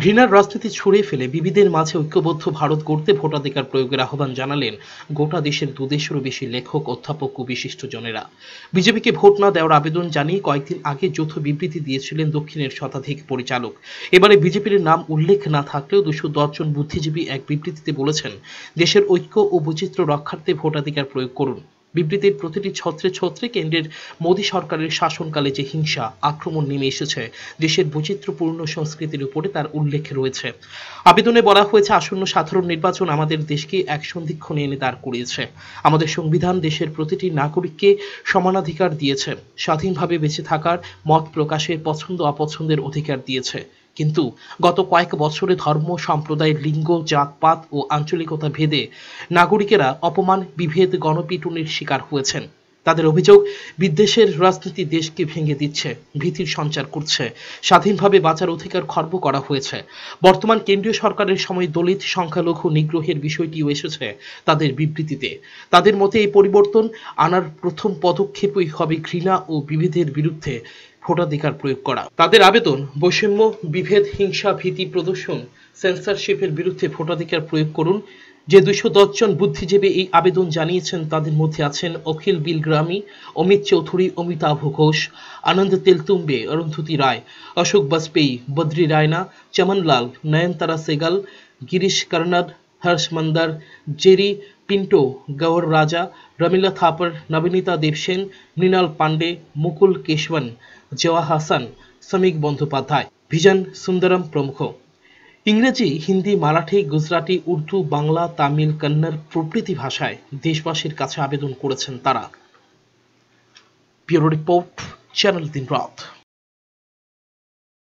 ঘৃণার রাজনীতি ছুঁড়ে ফেলে বিবিদের মাঝে ঐক্যবদ্ধ ভারত গড়তে ভোটাধিকার প্রয়োগের আহ্বান জানালেন গোটা দেশের দুদেশেরও বেশি লেখক অধ্যাপক ও জনেরা বিজেপিকে ভোট না দেওয়ার আবেদন জানিয়ে কয়েকদিন আগে যৌথ বিবৃতি দিয়েছিলেন দক্ষিণের শতাধিক পরিচালক এবারে বিজেপির নাম উল্লেখ না থাকলেও দুশো জন বুদ্ধিজীবী এক বিবৃতিতে বলেছেন দেশের ঐক্য ও বৈচিত্র্য রক্ষার্থে ভোটাধিকার প্রয়োগ করুন বিবৃতির প্রতিটি ছত্রে ছত্রে কেন্দ্রের মোদী সরকারের শাসনকালে যে হিংসা আক্রমণ নেমে এসেছে দেশের বৈচিত্র্যপূর্ণ সংস্কৃতির উপরে তার উল্লেখ রয়েছে আবেদনে বলা হয়েছে আসন্ন সাধারণ নির্বাচন আমাদের দেশকে এক সন্ধিক্ষণে এনে দাঁড় করিয়েছে আমাদের সংবিধান দেশের প্রতিটি নাগরিককে সমানাধিকার দিয়েছে স্বাধীনভাবে বেঁচে থাকার মত প্রকাশের পছন্দ অপছন্দের অধিকার দিয়েছে কিন্তু গত কয়েক বছরে ধর্ম সম্প্রদায় লিঙ্গ জাতপাত ও আঞ্চলিকতা ভেদে নাগরিকেরা অপমান বিভেদ গণপিটুনির শিকার হয়েছেন তাদের অভিযোগ বিদ্বেষের রাজনীতি দেশকে ভেঙে দিচ্ছে ভীতির সঞ্চার করছে স্বাধীনভাবে বাঁচার অধিকার খর্ব করা হয়েছে বর্তমান কেন্দ্রীয় সরকারের সময় দলিত সংখ্যালঘু নিগ্রহের বিষয়টিও এসেছে তাদের বিবৃতিতে তাদের মতে এই পরিবর্তন আনার প্রথম পদক্ষেপই হবে ঘৃণা ও বিভেদের বিরুদ্ধে ভোটাধিকার প্রয়োগ করা তাদের আবেদন বৈষম্য বিভেদ হিংসা ভীতি প্রদর্শন সেন্সারশিপের বিরুদ্ধে ভোটাধিকার প্রয়োগ করুন যে দুশো জন বুদ্ধিজীবী এই আবেদন জানিয়েছেন তাদের মধ্যে আছেন অখিল বিলগ্রামী অমিত চৌধুরী অমিতাভ ঘোষ আনন্দ তেলতুম্বে অরুন্ধতি রায় অশোক বাজপেয়ী বদ্রি রায়না চমনলাল নয়নতারা সেগাল গিরিশ কর্নাড হর্ষ মন্দার জেরি পিন্টো গৌর রাজা রমিলা থাপর নবনীতা দেবসেন মৃণাল পাণ্ডে মুকুল কেশবন জওয়া হাসান শ্রমিক বন্দ্যোপাধ্যায় ভিজন সুন্দরম প্রমুখ ইংরেজি হিন্দি মারাঠি গুজরাটি উর্দু বাংলা তামিল কন্নড় প্রভৃতি ভাষায় দেশবাসীর কাছে আবেদন করেছেন তারা ব্যুরো রিপোর্ট চ্যানেল দিন রাত